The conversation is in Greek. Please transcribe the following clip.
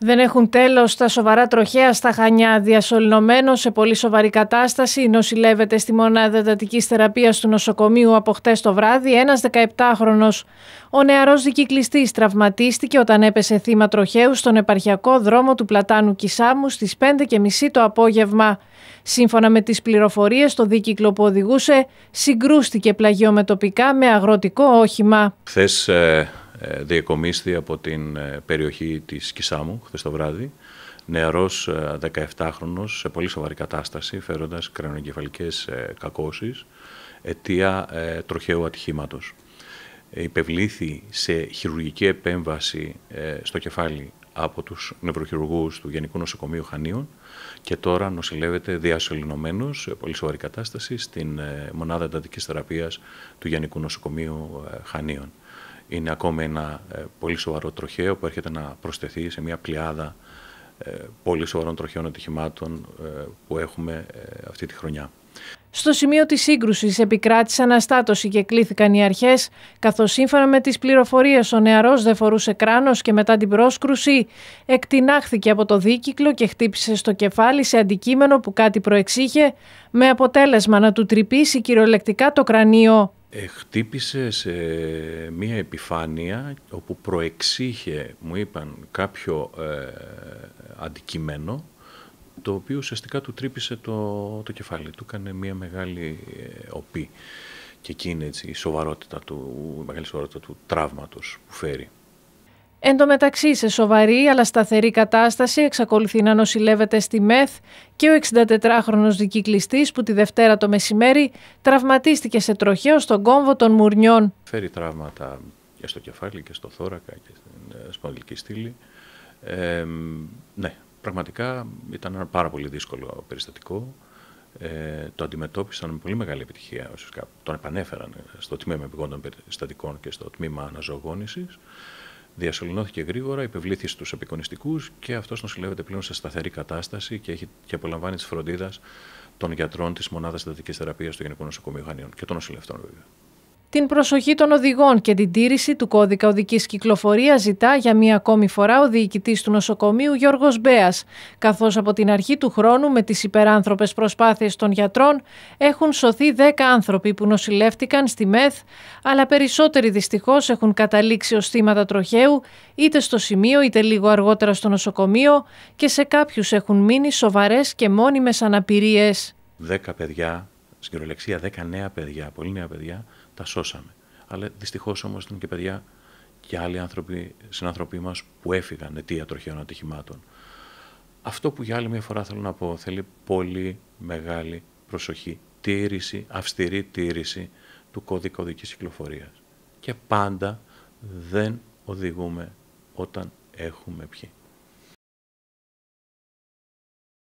Δεν έχουν τέλος τα σοβαρά τροχέα στα Χανιά. Διασωληνωμένος σε πολύ σοβαρή κατάσταση, νοσηλεύεται στη μονάδα εντατικής θεραπείας του νοσοκομείου από χτες το βράδυ ένας 17χρονο. Ο νεαρός δικυκλιστής τραυματίστηκε όταν έπεσε θύμα τροχαίου στον επαρχιακό δρόμο του Πλατάνου Κισάμου στις 5.30 το απόγευμα. Σύμφωνα με τις πληροφορίες, το δίκυκλο που οδηγούσε συγκρούστηκε πλαγιομετωπικά με αγροτικό όχημα. Ε, ε, διακομίστη από την ε, περιοχή της Κισάμου χθες το βράδυ, νεαρός 17χρονος ε, σε πολύ σοβαρή κατάσταση, φέροντας κρανογεφαλικές κακώσεις, αιτία τροχαίου ατυχήματος. Υπευλήθη σε χειρουργική επέμβαση στο κεφάλι από τους νευροχειρουργούς του Γενικού Νοσοκομείου Χανίων και τώρα νοσηλεύεται διασωληνωμένος σε πολύ σοβαρή κατάσταση στην Μονάδα Εντατικής Θεραπείας του Γενικού Νοσοκομείου Χανίων είναι ακόμα ένα ε, πολύ σοβαρό τροχαίο που έρχεται να προσθεθεί σε μια πλειάδα ε, πολύ σοβαρών τροχαίων ατυχημάτων ε, που έχουμε αυτή τη χρονιά. Στο σημείο της σύγκρουσης επικράτησε αναστάτωση και κλήθηκαν οι αρχές, καθώς σύμφωνα με τις πληροφορίες ο νεαρός δεν φορούσε κράνος και μετά την πρόσκρουση εκτινάχθηκε από το δίκυκλο και χτύπησε στο κεφάλι σε αντικείμενο που κάτι προεξήχε, με αποτέλεσμα να του τρυπήσει κυριολεκτικά το κρανίο. Ε, χτύπησε σε μία επιφάνεια όπου προεξήχε, μου είπαν, κάποιο ε, αντικείμενο το οποίο ουσιαστικά του τρύπησε το, το κεφάλι του, κάνε μία μεγάλη ε, οπή και εκείνη έτσι, η σοβαρότητα του, η μεγάλη σοβαρότητα του τραύματος που φέρει. Εν τω μεταξύ, σε σοβαρή αλλά σταθερή κατάσταση εξακολουθεί να νοσηλεύεται στη ΜΕΘ και ο 64χρονος δικυκλιστής που τη Δευτέρα το μεσημέρι τραυματίστηκε σε τροχαίο στον κόμβο των Μουρνιών. Φέρει τραύματα και στο κεφάλι και στο θώρακα και στην ε, σπονδυλική στήλη. ναι, πραγματικά ήταν ένα πάρα πολύ δύσκολο περιστατικό. Ε, το αντιμετώπισαν με πολύ μεγάλη επιτυχία. Ουσιαστικά τον επανέφεραν στο τμήμα επιγόντων περιστατικών και στο τμήμα αναζωογόνησης. Διασωληνώθηκε γρήγορα, υπευλήθη στους απεικονιστικού και αυτός νοσηλεύεται πλέον σε σταθερή κατάσταση και, έχει, και απολαμβάνει της φροντίδας των γιατρών της μονάδας εντατική θεραπείας του Γενικού Νοσοκομείου Χανίων και των νοσηλευτών βέβαια. Την προσοχή των οδηγών και την τήρηση του κώδικα οδικής κυκλοφορίας ζητά για μία ακόμη φορά ο διοικητής του νοσοκομείου Γιώργος Μπέας, καθώς από την αρχή του χρόνου με τις υπεράνθρωπες προσπάθειες των γιατρών έχουν σωθεί 10 άνθρωποι που νοσηλεύτηκαν στη ΜΕΘ, αλλά περισσότεροι δυστυχώς έχουν καταλήξει ως θύματα τροχαίου, είτε στο σημείο είτε λίγο αργότερα στο νοσοκομείο και σε κάποιους έχουν μείνει σοβαρές και μόνιμες αναπηρίες. 10 παιδιά, στην 10 νέα παιδιά, πολύ νέα παιδιά τα σώσαμε. Αλλά δυστυχώς όμως ήταν και παιδιά και άλλοι άνθρωποι, συνανθρωποί μας που έφυγαν αιτία τροχαίων ατυχημάτων. Αυτό που για άλλη μια φορά θέλω να πω θέλει πολύ μεγάλη προσοχή. Τήρηση, αυστηρή τήρηση του κώδικα οδικής κυκλοφορίας. Και πάντα δεν οδηγούμε όταν έχουμε πιει.